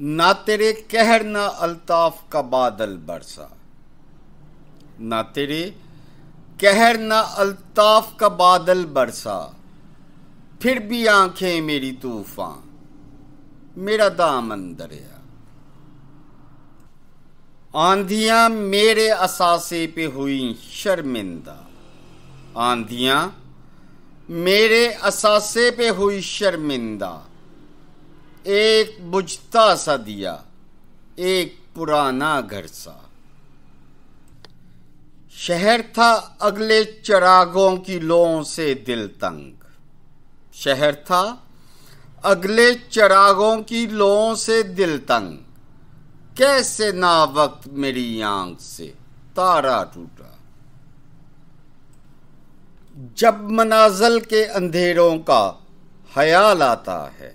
ना तेरे कहर ना अल्ताफ का बादल बरसा ना तेरे कहर ना अल्ताफ का बादल बरसा फिर भी आंखें मेरी तूफान मेरा दामन दरिया आंधियां मेरे असासे पे हुई शर्मिंदा आंधियां मेरे असासे पे हुई शर्मिंदा एक बुझता सा दिया एक पुराना घर सा शहर था अगले चरागों की लों से दिल तंग शहर था अगले चरागों की लों से दिल तंग कैसे ना वक्त मेरी आंख से तारा टूटा जब मनाजल के अंधेरों का हयाल आता है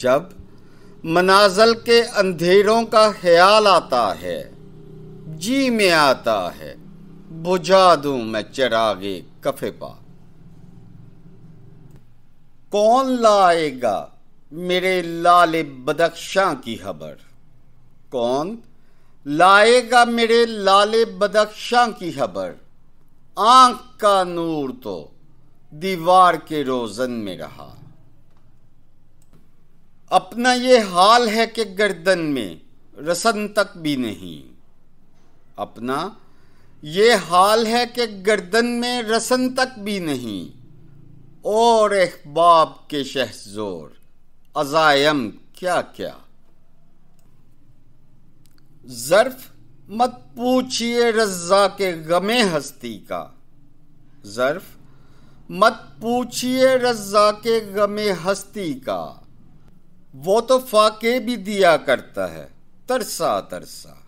जब मनाजल के अंधेरों का ख्याल आता है जी में आता है बुझा दूं मैं चरागे कफे पा कौन लाएगा मेरे लाल बदख्शां की खबर कौन लाएगा मेरे लाल बदख्शां की खबर आंख का नूर तो दीवार के रोजन में रहा अपना ये हाल है कि गर्दन में रसन तक भी नहीं अपना ये हाल है कि गर्दन में रसन तक भी नहीं और अहबाब के शहजोर अजायम क्या क्या ज़र्फ मत पूछिए रज़ा के गमे हस्ती का ज़र्फ मत पूछिए रज़ा के गमे हस्ती का वो तो फाके भी दिया करता है तरसा तरसा